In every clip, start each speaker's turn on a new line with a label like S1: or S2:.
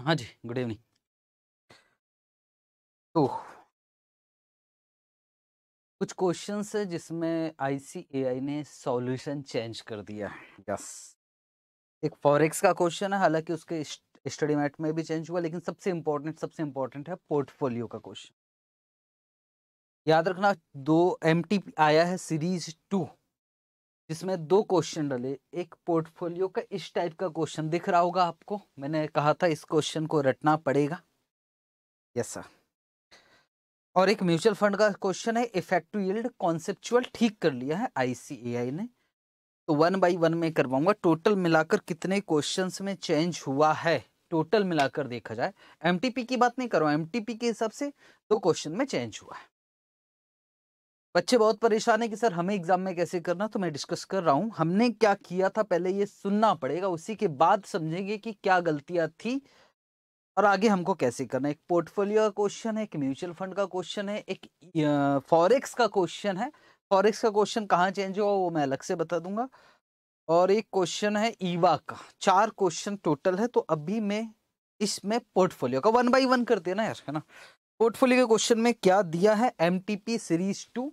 S1: हाँ जी good evening तो कुछ क्वेश्चंस है जिसमें आईसीएआई ने सॉल्यूशन चेंज कर दिया है यस एक फॉरेक्स का क्वेश्चन है हालांकि उसके स्टडी मैट में भी चेंज हुआ लेकिन सबसे इंपॉर्टेंट सबसे इंपॉर्टेंट है पोर्टफोलियो का क्वेश्चन याद रखना दो एम आया है सीरीज टू जिसमें दो क्वेश्चन डले एक पोर्टफोलियो का इस टाइप का क्वेश्चन दिख रहा होगा आपको मैंने कहा था इस क्वेश्चन को रटना पड़ेगा यस सर और एक म्यूचुअल फंड का क्वेश्चन है इफेक्टिव यील्ड कॉन्सेप्चुअल ठीक कर लिया है आईसीएआई ने तो वन बाई वन में करवाऊंगा टोटल मिलाकर कितने क्वेश्चन में चेंज हुआ है टोटल मिलाकर देखा जाए एम की बात नहीं करो एम के हिसाब से दो क्वेश्चन में चेंज हुआ है बच्चे बहुत परेशान है कि सर हमें एग्जाम में कैसे करना तो मैं डिस्कस कर रहा हूँ हमने क्या किया था पहले ये सुनना पड़ेगा उसी के बाद समझेंगे कि क्या गलतियाँ थी और आगे हमको कैसे करना एक पोर्टफोलियो का क्वेश्चन है एक म्यूचुअल फंड का क्वेश्चन है एक फॉरेक्स का क्वेश्चन है फॉरेक्स का क्वेश्चन कहाँ चेंज हुआ वो मैं अलग से बता दूंगा और एक क्वेश्चन है ईवा का चार क्वेश्चन टोटल है तो अभी मैं इसमें पोर्टफोलियो का वन बाई वन करते हैं ना यार है ना पोर्टफोलियो के क्वेश्चन में क्या दिया है एम सीरीज टू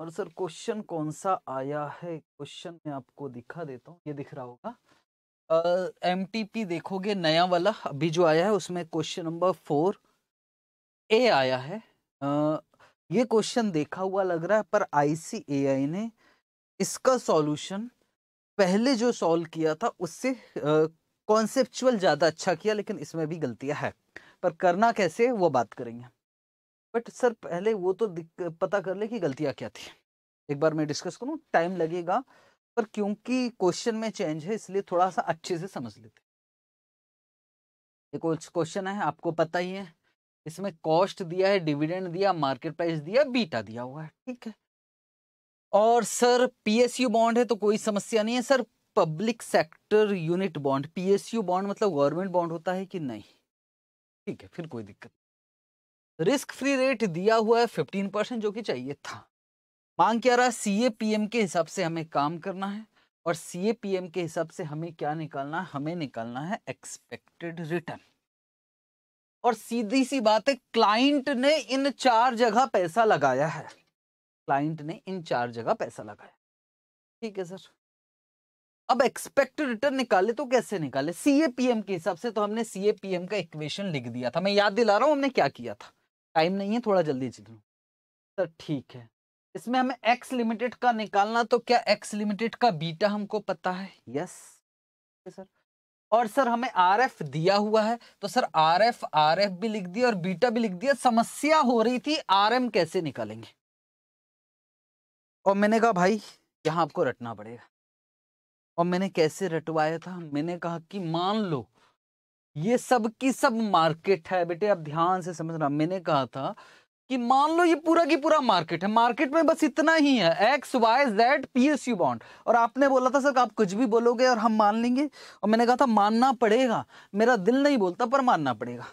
S1: और सर क्वेश्चन कौन सा आया है क्वेश्चन मैं आपको दिखा देता हूँ ये दिख रहा होगा एम पी देखोगे नया वाला अभी जो आया है उसमें क्वेश्चन नंबर फोर ए आया है uh, ये क्वेश्चन देखा हुआ लग रहा है पर आईसीएआई ने इसका सॉल्यूशन पहले जो सॉल्व किया था उससे कॉन्सेप्चुअल uh, ज़्यादा अच्छा किया लेकिन इसमें भी गलतियाँ है पर करना कैसे वो बात करेंगे बट सर पहले वो तो पता कर ले कि गलतियाँ क्या थी एक बार मैं डिस्कस करूँ टाइम लगेगा पर क्योंकि क्वेश्चन में चेंज है इसलिए थोड़ा सा अच्छे से समझ लेते क्वेश्चन है आपको पता ही है इसमें कॉस्ट दिया है डिविडेंड दिया मार्केट प्राइस दिया बीटा दिया हुआ है ठीक है और सर पीएसयू बॉन्ड है तो कोई समस्या नहीं है sir public sector unit bond PSU bond मतलब गवर्नमेंट बॉन्ड होता है कि नहीं ठीक है फिर कोई दिक्कत रिस्क फ्री रेट दिया हुआ है फिफ्टीन परसेंट जो कि चाहिए था मांग क्या रहा सी ए पी एम के हिसाब से हमें काम करना है और सी ए पी एम के हिसाब से हमें क्या निकालना है हमें निकालना है एक्सपेक्टेड रिटर्न और सीधी सी बात है क्लाइंट ने इन चार जगह पैसा लगाया है क्लाइंट ने इन चार जगह पैसा लगाया ठीक है सर अब एक्सपेक्टेड रिटर्न निकाले तो कैसे निकाले सीएपीएम के हिसाब से तो हमने सीएपीएम का इक्वेशन लिख दिया था मैं याद दिला रहा हूं हमने क्या किया था टाइम नहीं है थोड़ा जल्दी चलो सर तो ठीक है इसमें हमें एक्स लिमिटेड का निकालना तो क्या एक्स लिमिटेड का बीटा हमको पता है यस सर और सर हमें आर एफ दिया हुआ है तो sir R F R F भी लिख दिया और बीटा भी लिख दिया समस्या हो रही थी आर एम कैसे निकालेंगे और मैंने कहा भाई यहां आपको रटना पड़ेगा और मैंने कैसे रटवाया था मैंने कहा कि मान लो ये सब की सब मार्केट है बेटे आप ध्यान से समझना मैंने कहा था कि मान लो ये पूरा की पूरा मार्केट है मार्केट में बस इतना ही है X Y Z P S U bond और आपने बोला था सर आप कुछ भी बोलोगे और हम मान लेंगे और मैंने कहा था मानना पड़ेगा मेरा दिल नहीं बोलता पर मानना पड़ेगा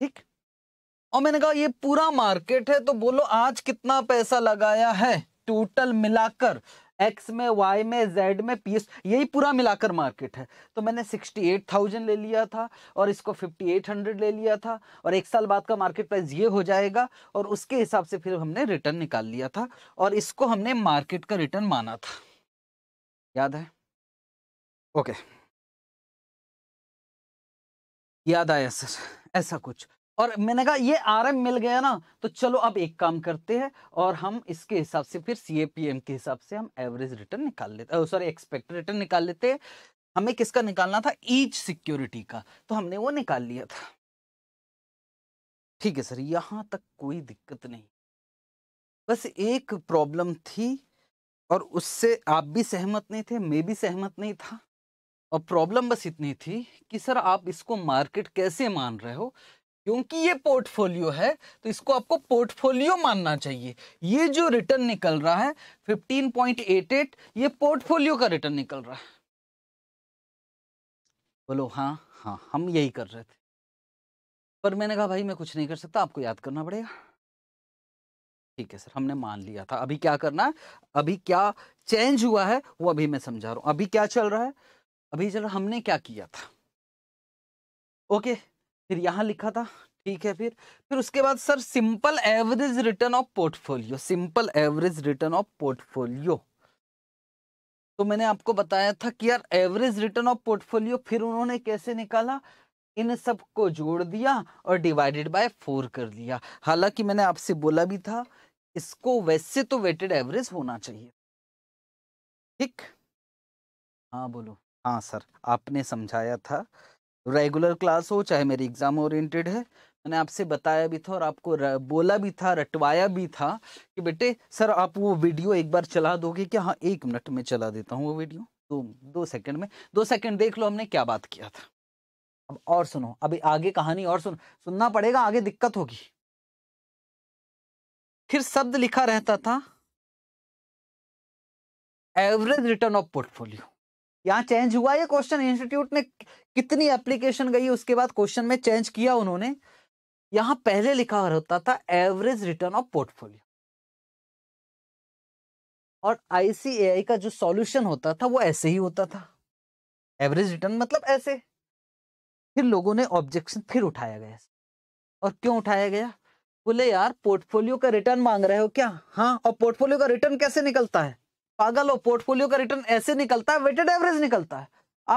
S1: ठीक और मैंने कहा ये पूरा मार्केट है तो बोलो आज कितना पैसा लगाया है टोटल मिलाकर एक्स में वाई में जेड में पी एस यही पूरा मिलाकर मार्केट है तो मैंने सिक्सटी एट थाउजेंड ले लिया था और इसको फिफ्टी एट हंड्रेड ले लिया था और एक साल बाद का मार्केट प्राइस ये हो जाएगा और उसके हिसाब से फिर हमने रिटर्न निकाल लिया था और इसको हमने मार्केट का रिटर्न माना था याद है ओके याद आया सर ऐसा कुछ और मैंने कहा ये आरएम मिल गया ना तो चलो अब एक काम करते हैं और हम इसके हिसाब से फिर सीएपीएम के हिसाब से हम एवरेज रिटर्न निकाल लेते हैं सॉरी एक्सपेक्टेड रिटर्न निकाल लेते हैं हमें किसका निकालना था ईच सिक्योरिटी का तो हमने वो निकाल लिया था ठीक है सर यहाँ तक कोई दिक्कत नहीं बस एक प्रॉब्लम थी और उससे आप भी सहमत नहीं थे मैं भी सहमत नहीं था और प्रॉब्लम बस इतनी थी कि सर आप इसको मार्केट कैसे मान रहे हो क्योंकि ये पोर्टफोलियो है तो इसको आपको पोर्टफोलियो मानना चाहिए ये जो रिटर्न निकल रहा है 15.88 ये पोर्टफोलियो का रिटर्न निकल रहा है बोलो हाँ हाँ हम यही कर रहे थे पर मैंने कहा भाई मैं कुछ नहीं कर सकता आपको याद करना पड़ेगा ठीक है सर हमने मान लिया था अभी क्या करना है अभी क्या चेंज हुआ है वो अभी मैं समझा रहा हूं अभी क्या चल रहा है अभी चल रहा हमने क्या किया था ओके okay. फिर यहां लिखा था ठीक है फिर फिर उसके बाद sir simple average return of portfolio simple average return of portfolio तो मैंने आपको बताया था कि यार एवरेज रिटर्न ऑफ पोर्टफोलियो फिर उन्होंने कैसे निकाला इन सब को जोड़ दिया और डिवाइडेड बाय फोर कर दिया हालांकि मैंने आपसे बोला भी था इसको वैसे तो वेटेड एवरेज होना चाहिए ठीक हाँ बोलो हाँ सर आपने समझाया था रेगुलर क्लास हो चाहे मेरी एग्ज़ाम ओरिएंटेड है मैंने आपसे बताया भी था और आपको बोला भी था रटवाया भी था कि बेटे सर आप वो वीडियो एक बार चला दोगे क्या हाँ एक मिनट में चला देता हूँ वो वीडियो दो तो दो सेकंड में दो सेकंड देख लो हमने क्या बात किया था अब और सुनो अभी आगे कहानी और सुनो सुनना पड़ेगा आगे दिक्कत होगी फिर शब्द लिखा रहता था एवरेज रिटर्न ऑफ पोर्टफोलियो यहाँ चेंज हुआ ये क्वेश्चन इंस्टीट्यूट ने कितनी एप्लीकेशन गई उसके बाद क्वेश्चन में चेंज किया उन्होंने यहाँ पहले लिखा होता था एवरेज रिटर्न ऑफ पोर्टफोलियो और आईसीएआई का जो सॉल्यूशन होता था वो ऐसे ही होता था एवरेज रिटर्न मतलब ऐसे फिर लोगों ने ऑब्जेक्शन फिर उठाया गया और क्यों उठाया गया बोले यार पोर्टफोलियो का रिटर्न मांग रहे हो क्या हाँ और पोर्टफोलियो का रिटर्न कैसे निकलता है पागल हो पोर्टफोलियो का रिटर्न ऐसे निकलता है वेटेड एवरेज निकलता है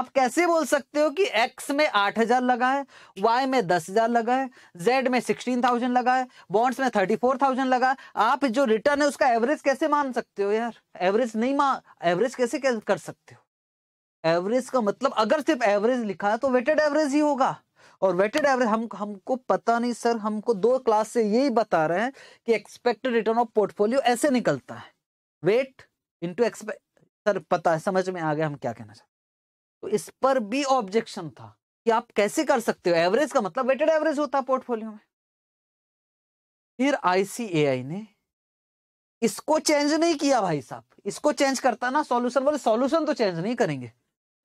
S1: आप कैसे बोल सकते हो कि एक्स में आठ हजार लगा है वाई में दस हजार लगा है जेड में सिक्सटीन थाउजेंड लगा है बॉन्ड्स में थर्टी फोर थाउजेंड लगा है आप जो रिटर्न है उसका एवरेज कैसे मान सकते हो यार एवरेज नहीं मान एवरेज कैसे कर सकते हो एवरेज का मतलब अगर सिर्फ एवरेज लिखा है तो वेटेड एवरेज ही होगा और वेटेड एवरेज हम हमको पता नहीं सर हमको दो क्लास से यही बता रहे हैं कि एक्सपेक्टेड रिटर्न ऑफ पोर्टफोलियो ऐसे निकलता है वेट इनटू एक्सपेक्ट सर पता है समझ में आ गया हम क्या कहना चाहते तो इस पर भी ऑब्जेक्शन था कि आप कैसे कर सकते हो एवरेज का मतलब वेटेड एवरेज होता है पोर्टफोलियो में फिर आईसीएआई ने इसको चेंज नहीं किया भाई साहब इसको चेंज करता ना सॉल्यूशन बोले सॉल्यूशन तो चेंज नहीं करेंगे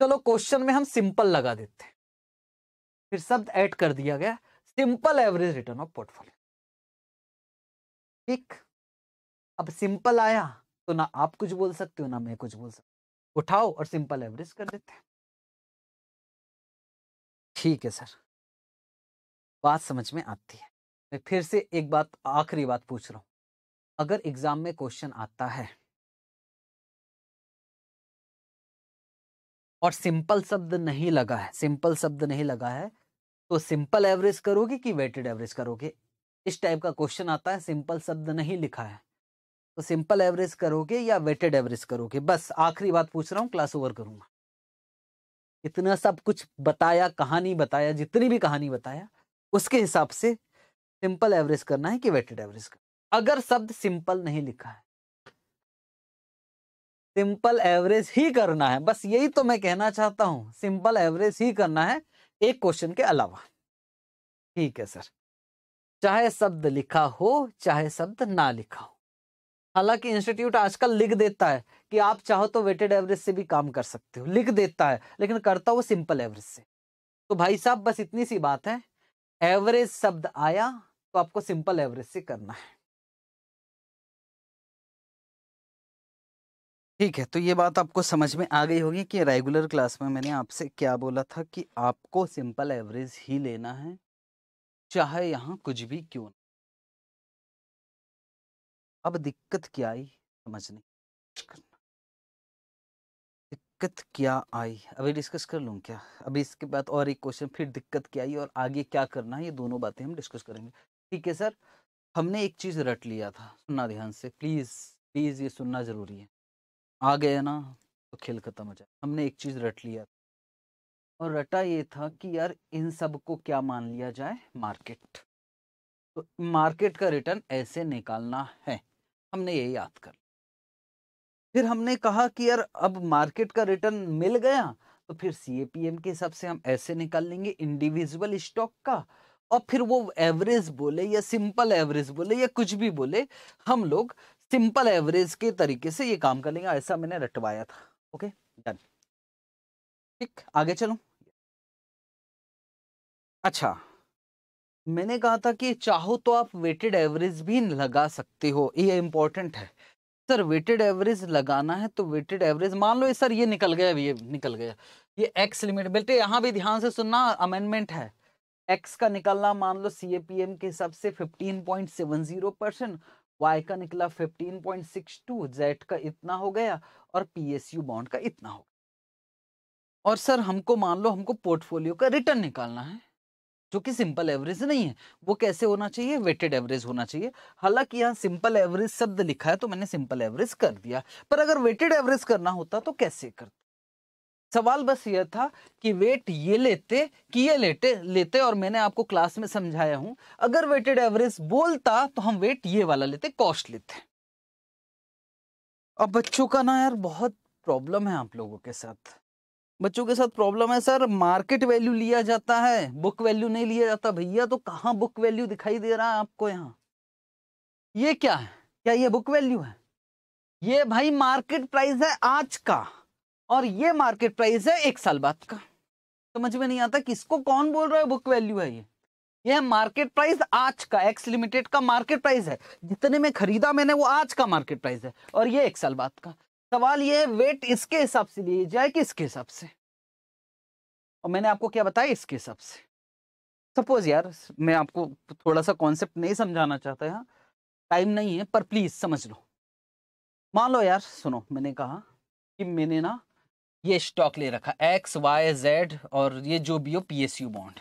S1: चलो क्वेश्चन में हम सिंपल लगा देते फिर शब्द ऐड कर दिया गया simple average return of portfolio ठीक अब सिंपल आया तो ना आप कुछ बोल सकते हो ना मैं कुछ बोल सकता उठाओ और सिंपल एवरेज कर देते हैं ठीक है सर बात समझ में आती है मैं फिर से एक बात आखिरी बात पूछ रहा हूं अगर एग्जाम में क्वेश्चन आता है और सिंपल शब्द नहीं लगा है सिंपल शब्द नहीं लगा है तो सिंपल एवरेज करोगे कि वेटेड एवरेज करोगे इस टाइप का क्वेश्चन आता है सिंपल शब्द नहीं लिखा है तो सिंपल एवरेज करोगे या वेटेड एवरेज करोगे बस आखिरी बात पूछ रहा हूँ क्लास ओवर करूंगा इतना सब कुछ बताया कहानी बताया जितनी भी कहानी बताया उसके हिसाब से सिंपल एवरेज करना है कि वेटेड एवरेज करना अगर शब्द सिंपल नहीं लिखा है सिंपल एवरेज ही करना है बस यही तो मैं कहना चाहता हूं सिंपल एवरेज ही करना है एक क्वेश्चन के अलावा ठीक है सर चाहे शब्द लिखा हो चाहे शब्द ना लिखा हो हालांकि इंस्टीट्यूट आजकल लिख देता है कि आप चाहो तो वेटेड एवरेज से भी काम कर सकते हो लिख देता है लेकिन करता वो सिंपल एवरेज से तो भाई साहब बस इतनी सी बात है एवरेज शब्द आया तो आपको सिंपल एवरेज से करना है ठीक है तो ये बात आपको समझ में आ गई होगी कि रेगुलर क्लास में मैंने आपसे क्या बोला था कि आपको सिंपल एवरेज ही लेना है चाहे यहाँ कुछ भी क्यों अब दिक्कत क्या आई समझने दिक्कत क्या आई अभी डिस्कस कर लूँ क्या अभी इसके बाद और एक क्वेश्चन फिर दिक्कत क्या आई और आगे क्या करना है ये दोनों बातें हम डिस्कस करेंगे ठीक है सर हमने एक चीज़ रट लिया था सुनना ध्यान से प्लीज़ प्लीज़ ये सुनना ज़रूरी है आ गया ना तो खेल खत्म हो जाए हमने एक चीज़ रट लिया था और रटा ये था कि यार इन सब को क्या मान लिया जाए मार्केट तो मार्केट का रिटर्न ऐसे निकालना है हमने ये याद कर फिर हमने कहा कि यार अब मार्केट का रिटर्न मिल गया तो फिर सीएपीएम के हिसाब से हम ऐसे निकाल लेंगे इंडिविजुअल स्टॉक का और फिर वो एवरेज बोले या सिंपल एवरेज बोले या कुछ भी बोले हम लोग सिंपल एवरेज के तरीके से ये काम कर लेंगे ऐसा मैंने रटवाया था ओके डन ठीक आगे चलो अच्छा मैंने कहा था कि चाहो तो आप वेटेड एवरेज भी लगा सकते हो ये इम्पोर्टेंट है सर वेटेड एवरेज लगाना है तो वेटेड एवरेज मान लो ये सर ये निकल गया ये निकल गया ये एक्स लिमिट बेटे यहाँ भी ध्यान से सुनना अमेंडमेंट है एक्स का निकलना मान लो सी के हिसाब से जीरो परसेंट वाई का निकला 15.62 जेड का इतना हो गया और यू बॉन्ड का इतना हो गया और सर हमको मान लो हमको पोर्टफोलियो का रिटर्न निकालना है जो कि सिंपल एवरेज नहीं है वो कैसे होना चाहिए वेटेड एवरेज होना चाहिए हालांकि यहाँ सिंपल एवरेज शब्द लिखा है तो मैंने सिंपल एवरेज कर दिया पर अगर वेटेड एवरेज करना होता तो कैसे करता सवाल बस यह था कि वेट ये लेते कि ये लेते लेते और मैंने आपको क्लास में समझाया हूं अगर वेटेड एवरेज बोलता तो हम वेट ये वाला लेते कॉस्ट लेते अब बच्चों का ना यार बहुत प्रॉब्लम है आप लोगों के साथ बच्चों के साथ प्रॉब्लम है सर मार्केट वैल्यू लिया जाता है बुक वैल्यू नहीं लिया जाता भैया तो कहाँ बुक वैल्यू दिखाई दे रहा है आपको यहाँ ये क्या है क्या ये बुक वैल्यू है ये भाई मार्केट प्राइस है आज का और ये मार्केट प्राइस है एक साल बाद का समझ में नहीं आता किसको कौन बोल रहा है बुक वैल्यू है ये यह मार्केट प्राइस आज का एक्स लिमिटेड का मार्केट प्राइस है जितने में खरीदा मैंने वो आज का मार्केट प्राइस है और ये एक साल बाद का सवाल ये है वेट इसके हिसाब से लिए जाए कि इसके हिसाब से और मैंने आपको क्या बताया इसके हिसाब से सपोज यार मैं आपको थोड़ा सा कॉन्सेप्ट नहीं समझाना चाहता यहाँ टाइम नहीं है पर प्लीज समझ लो मान लो यार सुनो मैंने कहा कि मैंने ना ये स्टॉक ले रखा एक्स वाई जेड और ये जो भी हो पी एस यू बॉन्ड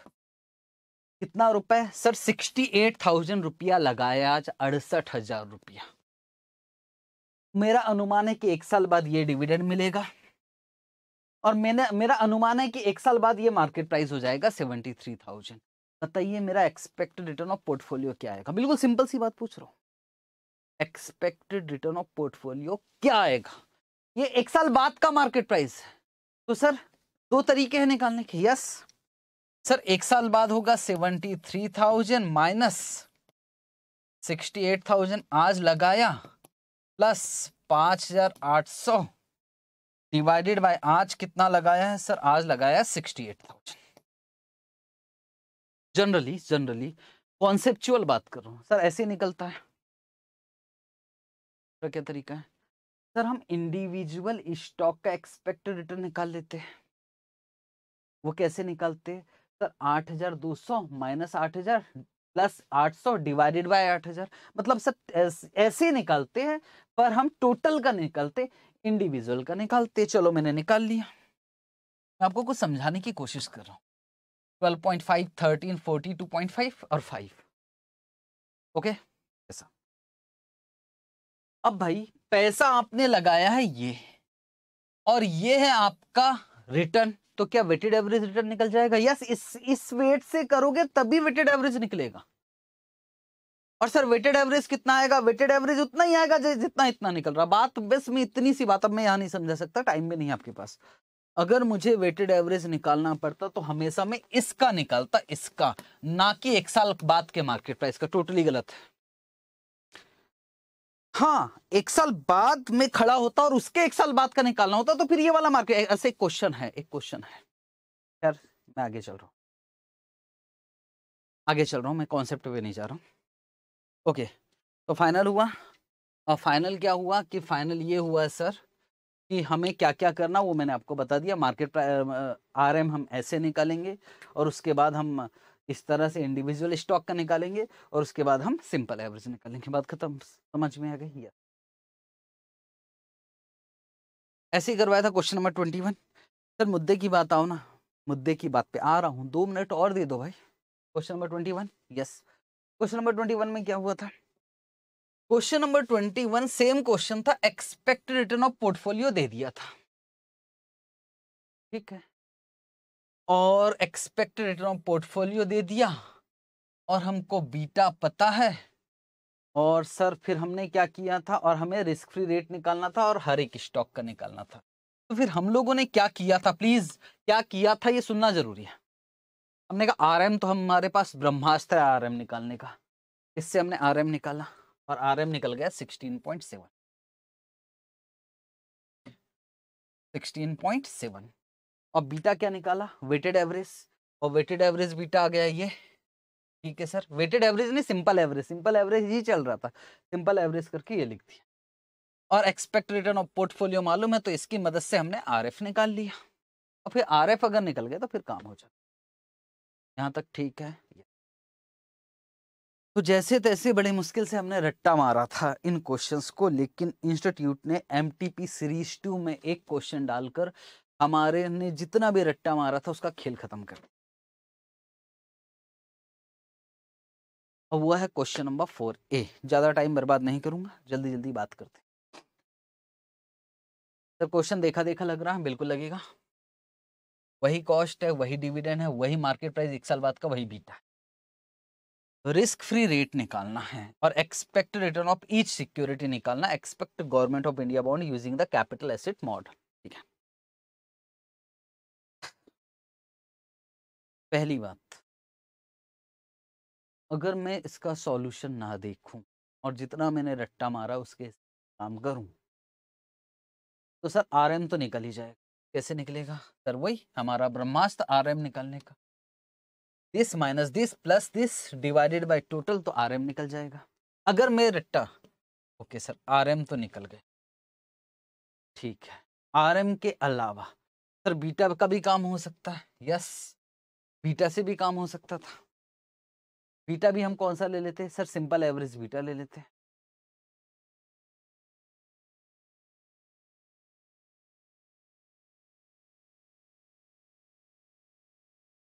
S1: कितना रुपए सर सिक्सटी एट थाउजेंड रुपया लगाया आज अड़सठ हजार रुपया मेरा अनुमान है कि एक साल बाद ये डिविडेंड मिलेगा और मैंने मेरा अनुमान है कि एक साल बाद ये मार्केट प्राइस हो जाएगा सेवेंटी थ्री थाउजेंड बताइए मेरा एक्सपेक्टेड रिटर्न ऑफ पोर्टफोलियो क्या आएगा बिल्कुल सिंपल सी बात पूछ रहा हूँ एक्सपेक्टेड रिटर्न ऑफ पोर्टफोलियो क्या आएगा ये एक साल बाद का मार्केट प्राइस है तो सर दो तरीके हैं निकालने के यस सर एक साल बाद होगा seventy three thousand minus sixty eight thousand आज लगाया प्लस पाँच हजार आठ सौ डिवाइडेड बाय आज कितना लगाया है सर आज लगाया है sixty eight thousand generally generally conceptual बात कर रहा हूँ सर ऐसे निकलता है तो क्या तरीका है सर हम इंडिविजुअल स्टॉक का एक्सपेक्टेड रिटर्न निकाल लेते हैं वो कैसे निकालते हैं सर आठ हजार दो सौ माइनस आठ हजार प्लस 800 डिवाइडेड बाय 8000 मतलब सब ऐसे निकालते हैं पर हम टोटल का निकालते इंडिविजुअल का निकालते चलो मैंने निकाल लिया मैं आपको कुछ समझाने की कोशिश कर रहा हूँ twelve point five thirteen forty two point five और फाइव ओके ऐसा अब भाई पैसा आपने लगाया है ये और ये है आपका रिटर्न तो क्या वेटेड एवरेज रिटर्न निकल जाएगा यस इस इस वेट से करोगे तभी वेटेड एवरेज निकलेगा और सर वेटेड एवरेज कितना आएगा वेटेड एवरेज उतना ही आएगा जितना इतना निकल रहा बात बस में इतनी सी बात अब मैं यहाँ नहीं समझा सकता टाइम भी नहीं आपके पास अगर मुझे वेटेड एवरेज निकालना पड़ता तो हमेशा मैं इसका निकालता इसका ना कि एक साल बाद के मार्केट प्राइस का टोटली गलत है हाँ एक साल बाद में खड़ा होता और उसके एक साल बाद का निकालना होता तो फिर ये वाला मार्केट ऐसे एक क्वेश्चन है एक क्वेश्चन है यार मैं आगे चल रहा हूँ आगे चल रहा हूँ मैं कॉन्सेप्ट पे नहीं जा रहा हूँ ओके तो फाइनल हुआ और फाइनल क्या हुआ कि फाइनल ये हुआ है सर कि हमें क्या क्या करना वो मैंने आपको बता दिया मार्केट आर हम ऐसे निकालेंगे और उसके बाद हम इस तरह से इंडिविजुअल स्टॉक का निकालेंगे और उसके बाद हम सिंपल एवरेज निकालेंगे बात खत्म समझ में आ गई ऐसे ही करवाया था question number twenty one sir मुद्दे की बात आओ ना मुद्दे की बात पे आ रहा हूँ दो मिनट और दे दो भाई question number twenty one yes question number twenty one में क्या हुआ था question number twenty one same question था एक्सपेक्टेड रिटर्न ऑफ पोर्टफोलियो दे दिया था ठीक है और एक्सपेक्टेड रिटर्न ऑफ पोर्टफोलियो दे दिया और हमको बीटा पता है और सर फिर हमने क्या किया था और हमें रिस्क फ्री रेट निकालना था और हर एक स्टॉक का निकालना था तो फिर हम लोगों ने क्या किया था प्लीज क्या किया था ये सुनना जरूरी है हमने कहा आर तो हमारे पास ब्रह्मास्त्र है आर निकालने का इससे हमने आर निकाला और आर निकल गया sixteen point seven sixteen point seven और बीटा क्या निकाला वेटेड एवरेज और वेटेड एवरेज बीटा आ गया ये ठीक है सर वेटेड एवरेज नहीं सिंपल एवरेज सिंपल एवरेज ही चल रहा था सिंपल एवरेज करके ये लिख दिया और एक्सपेक्ट रिटर्न ऑफ पोर्टफोलियो मालूम है तो इसकी मदद से हमने आर निकाल लिया और फिर आर अगर निकल गया तो फिर काम हो जाता यहाँ तक ठीक है तो जैसे तैसे बड़े मुश्किल से हमने रट्टा मारा था इन क्वेश्चंस को लेकिन इंस्टीट्यूट ने एमटीपी सीरीज टू में एक क्वेश्चन डालकर हमारे ने जितना भी रट्टा मारा था उसका खेल खत्म कर अब हुआ है क्वेश्चन नंबर फोर ए ज्यादा टाइम बर्बाद नहीं करूंगा जल्दी जल्दी बात करते सर क्वेश्चन देखा देखा लग रहा है बिल्कुल लगेगा वही कॉस्ट है वही डिविडेंड है वही मार्केट प्राइस एक साल बाद का वही बीटा है रिस्क फ्री रेट निकालना है और expect return of each security निकालना expect government of India bond using the capital asset model पहली बात अगर मैं इसका सॉल्यूशन ना देखूं और जितना मैंने रट्टा मारा उसके काम करूं तो सर आरएम तो निकल ही जाएगा कैसे निकलेगा सर वही हमारा ब्रह्मास्त्र आरएम निकलने का this minus this plus this divided by total तो आरएम निकल जाएगा अगर मैं रट्टा ओके सर आरएम तो निकल गए ठीक है आरएम के अलावा सर बीटा का भी काम हो सकता है यस बीटा से भी काम हो सकता था बीटा भी हम कौन सा ले लेते हैं सर सिंपल एवरेज बीटा ले लेते हैं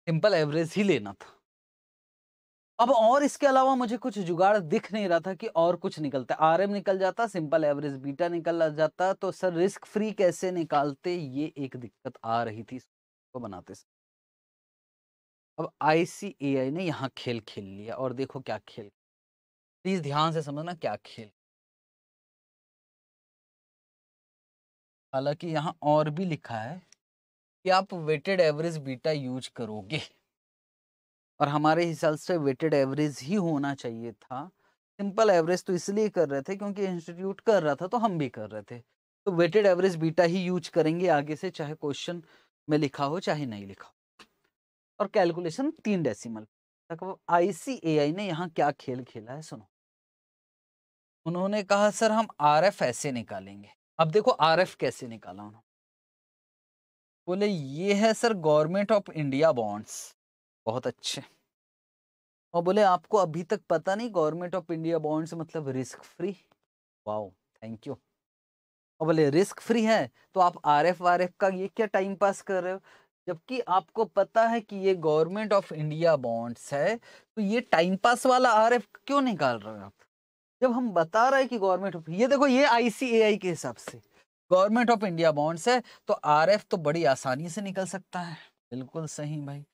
S1: सिंपल एवरेज ही लेना था अब और इसके अलावा मुझे कुछ जुगाड़ दिख नहीं रहा था कि और कुछ निकलता आर एम निकल जाता सिंपल एवरेज बीटा निकल जाता तो सर रिस्क फ्री कैसे निकालते ये एक दिक्कत आ रही थी इसको बनाते सर अब आईसीएआई ने यहाँ खेल खेल लिया और देखो क्या खेल प्लीज ध्यान से समझना क्या खेल हालांकि यहाँ और भी लिखा है कि आप वेटेड एवरेज बीटा यूज करोगे और हमारे हिसाब से वेटेड एवरेज ही होना चाहिए था सिंपल एवरेज तो इसलिए कर रहे थे क्योंकि इंस्टीट्यूट कर रहा था तो हम भी कर रहे थे तो वेटेड एवरेज बीटा ही यूज करेंगे आगे से चाहे क्वेश्चन में लिखा हो चाहे नहीं लिखा हो और कैलकुलेशन तीन डेसिमल तक आईसीएआई ने यहाँ क्या खेल खेला है सुनो उन्होंने कहा सर हम आर एफ ऐसे निकालेंगे अब देखो आर एफ कैसे निकाला उन्होंने बोले ये है sir government of India bonds बहुत अच्छे और बोले आपको अभी तक पता नहीं गवर्नमेंट ऑफ इंडिया बॉन्ड्स मतलब risk free wow thank you और बोले रिस्क फ्री है तो आप आरएफ एफ का ये क्या टाइम पास कर रहे हो जबकि आपको पता है कि ये गवर्नमेंट ऑफ इंडिया बॉन्ड्स है तो ये टाइम पास वाला आर क्यों निकाल रहे हो आप जब हम बता रहे हैं कि गवर्नमेंट ऑफ ये देखो ये आईसीएआई के हिसाब से गवर्नमेंट ऑफ इंडिया बॉन्ड्स है तो आर तो बड़ी आसानी से निकल सकता है बिल्कुल सही भाई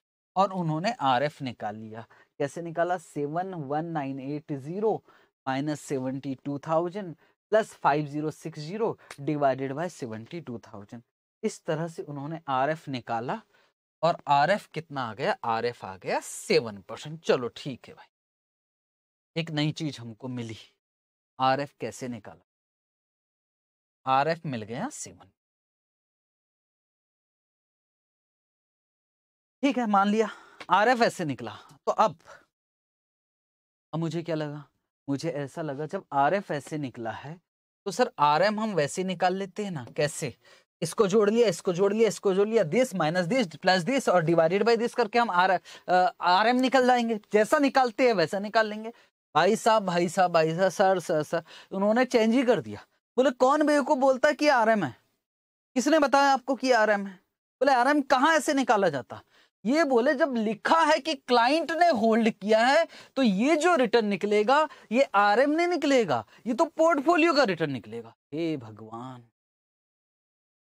S1: और उन्होंने आर निकाल लिया कैसे निकाला seven one nine eight zero minus seventy two thousand plus five zero six zero divided by seventy two thousand इस तरह से उन्होंने एफ निकाला और एफ कितना आ गया एफ आ गया सेवन परसेंट चलो ठीक है भाई एक नई चीज हमको मिली आरएफ कैसे निकाला आरएफ मिल गया सेवन ठीक है मान लिया एफ ऐसे निकला तो अब अब मुझे क्या लगा मुझे ऐसा लगा जब एफ ऐसे निकला है तो सर आरएम हम वैसे निकाल लेते हैं ना कैसे इसको जोड़ लिया इसको जोड़ लिया इसको जोड़ लिया this minus this plus this और डिवाइडेड बाई दिस करके हम आर आर एम निकल जाएंगे जैसा निकालते हैं वैसा निकाल लेंगे भाई साहब भाई साहब भाई साहब सर सर सर उन्होंने चेंज ही कर दिया बोले कौन बे को बोलता है कि आर एम है किसने बताया आपको कि आर एम है बोले आर एम कहाँ ऐसे निकाला जाता ये बोले जब लिखा है कि क्लाइंट ने होल्ड किया है तो ये जो रिटर्न निकलेगा ये आरएम ने निकलेगा ये तो पोर्टफोलियो का रिटर्न निकलेगा हे भगवान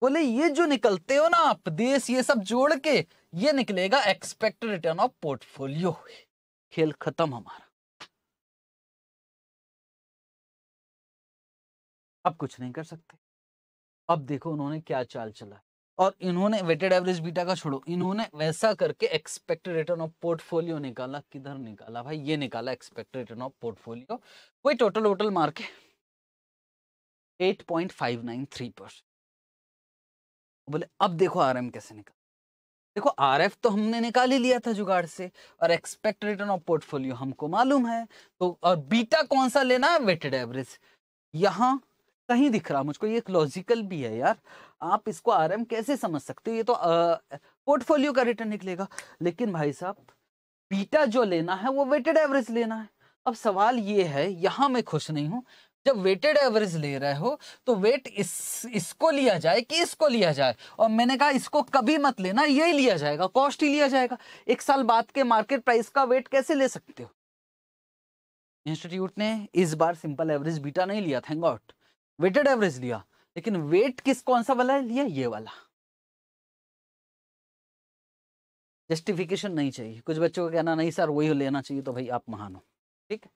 S1: बोले ये जो निकलते हो ना आप देश ये सब जोड़ के ये निकलेगा एक्सपेक्टेड रिटर्न ऑफ पोर्टफोलियो खेल खत्म हमारा अब कुछ नहीं कर सकते अब देखो उन्होंने क्या चाल चला और इन्होंने वेटेड एवरेज बीटा का छोड़ो इन्होंने वैसा करके एक्सपेक्टेड रिटर्न ऑफ पोर्टफोलियो निकाला किधर निकाला भाई ये निकाला एक्सपेक्टेड रिटर्न ऑफ पोर्टफोलियो वही टोटल वोटल मार के थ्री परसेंट तो बोले अब देखो आर कैसे निकल देखो आर तो हमने निकाल ही लिया था जुगाड़ से और एक्सपेक्ट रिटर्न ऑफ पोर्टफोलियो हमको मालूम है तो और बीटा कौन सा लेना है वेटेड एवरेज यहाँ कहीं दिख रहा मुझको ये एक लॉजिकल भी है यार आप इसको आर कैसे समझ सकते हो ये तो पोर्टफोलियो का रिटर्न निकलेगा लेकिन भाई साहब बीटा जो लेना है वो वेटेड एवरेज लेना है अब सवाल ये है यहाँ मैं खुश नहीं हूँ जब वेटेड एवरेज ले रहे हो तो वेट इस इसको लिया जाए कि इसको लिया जाए और मैंने कहा इसको कभी मत लेना यही लिया जाएगा कॉस्ट ही लिया जाएगा एक साल बाद के मार्केट प्राइस का वेट कैसे ले सकते हो इंस्टीट्यूट ने इस बार सिंपल एवरेज बीटा नहीं लिया थैंक गॉड वेटेड एवरेज लिया लेकिन वेट किस कौन सा वाला है लिया ये वाला जस्टिफिकेशन नहीं चाहिए कुछ बच्चों का कहना नहीं सर वही लेना चाहिए तो भाई आप महान हो ठीक है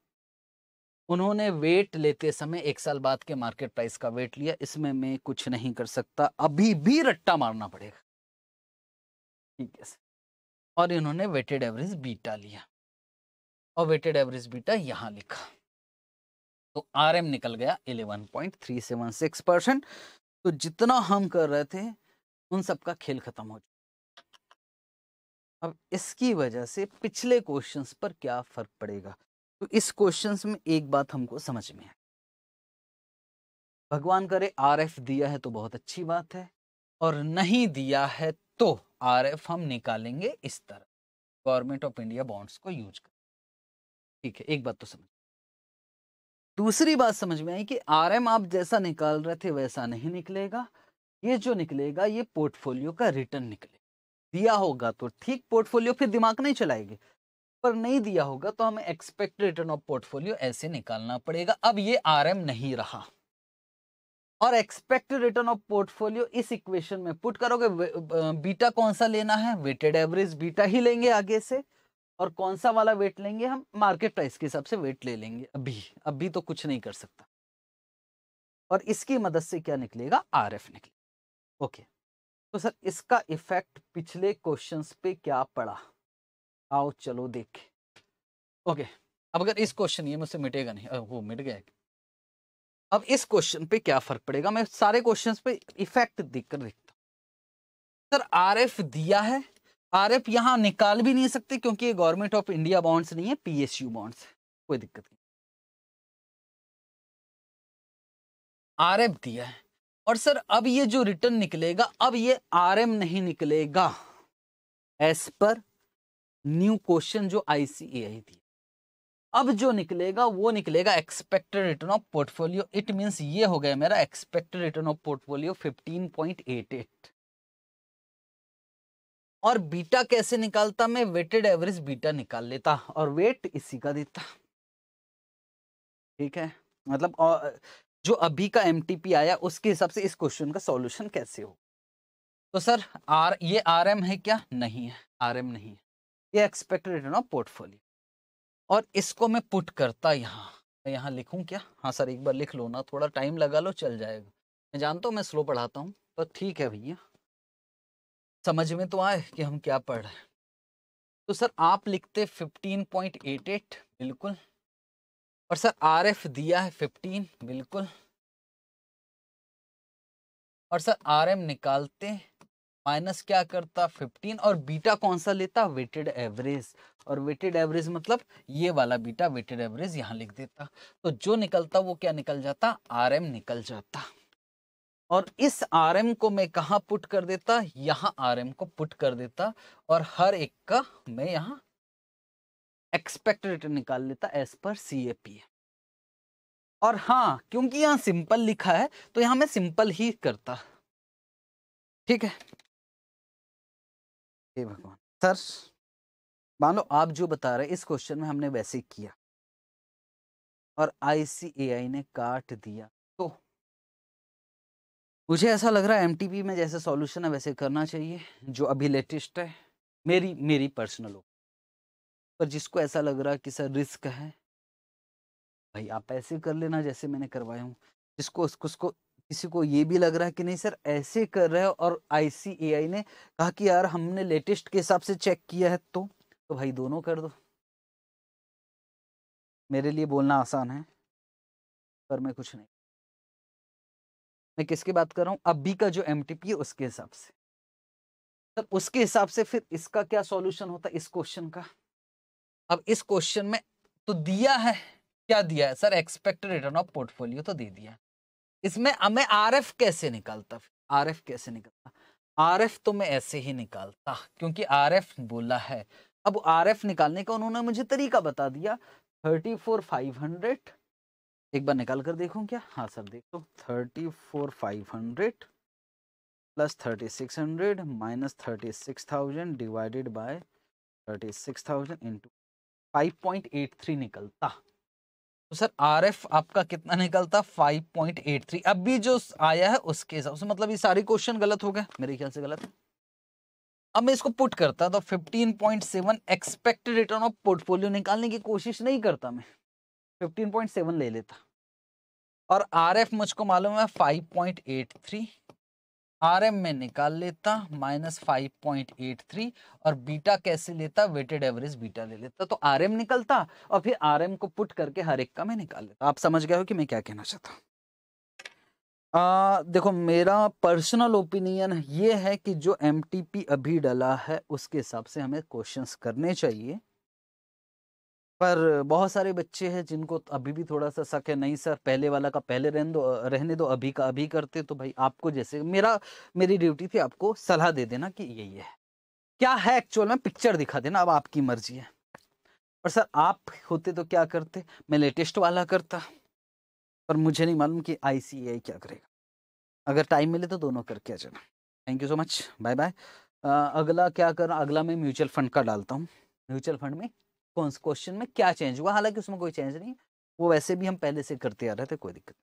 S1: उन्होंने वेट लेते समय एक साल बाद के मार्केट प्राइस का वेट लिया इसमें मैं कुछ नहीं कर सकता अभी भी रट्टा मारना पड़ेगा ठीक है और इन्होंने वेटेड एवरेज बीटा लिया और वेटेड एवरेज बीटा यहाँ लिखा तो आर एम निकल गया 11.376 परसेंट तो जितना हम कर रहे थे उन सबका खेल खत्म हो चुका अब इसकी वजह से पिछले क्वेश्चंस पर क्या फर्क पड़ेगा तो इस क्वेश्चन में एक बात हमको समझ में आई भगवान करे आरएफ दिया है तो बहुत अच्छी बात है और नहीं दिया है तो आरएफ हम निकालेंगे इस तरह गवर्नमेंट ऑफ इंडिया बॉन्ड्स को यूज कर ठीक है एक बात तो समझ दूसरी बात समझ में आई कि आरएम आप जैसा निकाल रहे थे वैसा नहीं निकलेगा ये जो निकलेगा ये पोर्टफोलियो का रिटर्न निकलेगा दिया होगा तो ठीक पोर्टफोलियो फिर दिमाग नहीं चलाएगी पर नहीं दिया होगा तो हमें एक्सपेक्ट रिटर्न ऑफ पोर्टफोलियो ऐसे निकालना पड़ेगा अब ये आर नहीं रहा और एक्सपेक्टेड रिटर्न ऑफ पोर्टफोलियो इस इक्वेशन में पुट करोगे बीटा कौन सा लेना है वेटेड एवरेज बीटा ही लेंगे आगे से और कौन सा वाला वेट लेंगे हम मार्केट प्राइस के हिसाब से वेट ले लेंगे अभी अभी तो कुछ नहीं कर सकता और इसकी मदद से क्या निकलेगा आर एफ निकलेगा ओके तो सर इसका इफेक्ट पिछले क्वेश्चंस पे क्या पड़ा आओ चलो देख ओके अब अगर इस क्वेश्चन ये मुझसे मिटेगा नहीं वो मिट गया अब इस क्वेश्चन पे क्या फर्क पड़ेगा मैं सारे क्वेश्चंस पे इफेक्ट देखकर देखता हूँ सर आरएफ दिया है आरएफ यहाँ निकाल भी नहीं सकते क्योंकि ये गवर्नमेंट ऑफ इंडिया बॉन्ड्स नहीं है पीएसयू बॉन्ड्स है कोई दिक्कत नहीं आरएफ दिया है और सर अब ये जो रिटर्न निकलेगा अब ये आरएम नहीं निकलेगा एस पर न्यू क्वेश्चन जो आईसीएआई थी अब जो निकलेगा वो निकलेगा expected return of portfolio it means ये हो गया मेरा एक्सपेक्टेड रिटर्न ऑफ पोर्टफोलियो 15.88 और बीटा कैसे निकालता मैं वेटेड एवरेज बीटा निकाल लेता और वेट इसी का देता ठीक है मतलब जो अभी का एम आया उसके हिसाब से इस क्वेश्चन का सॉल्यूशन कैसे हो तो सर आर ये आर एम है क्या नहीं है आर एम नहीं है ये एक्सपेक्टेड रिटर्न ऑफ पोर्टफोलियो और इसको मैं पुट करता यहाँ मैं यहाँ लिखूँ क्या हाँ सर एक बार लिख लो ना थोड़ा टाइम लगा लो चल जाएगा मैं जानता हूँ मैं स्लो पढ़ाता हूँ पर तो ठीक है भैया समझ में तो आए कि हम क्या पढ़ रहे हैं तो सर आप लिखते 15.88 बिल्कुल और सर आरएफ दिया है 15 बिल्कुल और सर आरएम निकालते माइनस क्या करता 15 और बीटा कौन सा लेता वेटेड एवरेज और वेटेड एवरेज मतलब ये वाला बीटा वेटेड एवरेज यहाँ लिख देता तो जो निकलता वो क्या निकल जाता आर निकल जाता और इस आर को मैं कहाँ पुट कर देता यहाँ आर को पुट कर देता और हर एक का मैं यहाँ एक्सपेक्ट रिटर्न निकाल लेता as per C A P और हाँ क्योंकि यहाँ सिंपल लिखा है तो यहाँ मैं सिंपल ही करता ठीक है हे भगवान सर मान लो आप जो बता रहे इस क्वेश्चन में हमने वैसे किया और आईसीएआई ने काट दिया तो मुझे ऐसा लग रहा है एमटीपी में जैसे सॉल्यूशन है वैसे करना चाहिए जो अभी लेटेस्ट है मेरी मेरी पर्सनल पर जिसको ऐसा लग रहा कि सर रिस्क है भाई आप ऐसे कर लेना जैसे मैंने करवाया हूँ जिसको उसको किसी को ये भी लग रहा है कि नहीं सर ऐसे कर रहे हो और आई ने कहा कि यार हमने लेटेस्ट के हिसाब से चेक किया है तो तो भाई दोनों कर दो मेरे लिए बोलना आसान है पर मैं कुछ नहीं मैं किसकी बात कर रहा हूँ अभी का जो एम है उसके हिसाब से सर उसके हिसाब से फिर इसका क्या सॉल्यूशन होता है इस क्वेश्चन का अब इस क्वेश्चन में तो दिया है क्या दिया है sir expected return of portfolio तो दे दिया इसमें हमें आर एफ कैसे निकालता आर एफ कैसे निकलता आर एफ तो मैं ऐसे ही निकालता क्योंकि आर एफ बोला है अब आर एफ निकालने का उन्होंने मुझे तरीका बता दिया थर्टी फोर फाइव हंड्रेड एक बार निकाल कर देखूं क्या हाँ सर देख लो thirty four five hundred plus thirty six hundred minus thirty six thousand divided by thirty six thousand into five point eight three निकलता तो सर आर एफ आपका कितना निकलता 5.83 भी जो आया है उसके हिसाब से मतलब ये सारे क्वेश्चन गलत हो गए मेरे ख्याल से गलत है अब मैं इसको पुट करता तो 15.7 एक्सपेक्टेड रिटर्न ऑफ पोर्टफोलियो निकालने की कोशिश नहीं करता मैं सेवन ले लेता और आर एफ मुझको मालूम है थ्री आर एम में निकाल लेता minus five point eight three और बीटा कैसे लेता वेटेड एवरेज बीटा ले लेता तो आर एम निकलता और फिर आर एम को पुट करके हर एक का मैं निकाल लेता आप समझ गए हो कि मैं क्या कहना चाहता हूँ आ, देखो मेरा पर्सनल ओपिनियन ये है कि जो एमटीपी अभी डला है उसके हिसाब से हमें क्वेश्चंस करने चाहिए पर बहुत सारे बच्चे हैं जिनको तो अभी भी थोड़ा सा शक है नहीं सर पहले वाला का पहले रहने दो रहने दो अभी का अभी करते तो भाई आपको जैसे मेरा मेरी ड्यूटी थी आपको सलाह दे देना कि यही है क्या है एक्चुअल में पिक्चर दिखा देना अब आपकी मर्जी है और सर आप होते तो क्या करते मैं लेटेस्ट वाला करता पर मुझे नहीं मालूम कि आई क्या करेगा अगर टाइम मिले तो दोनों करके आ जाना thank you so much bye bye अगला क्या कर अगला मैं म्यूचुअल फंड का डालता हूँ म्यूचुअल फंड में क्वेश्चन में क्या चेंज हुआ हालांकि उसमें कोई चेंज नहीं वो वैसे भी हम पहले से करते आ रहे थे कोई दिक्कत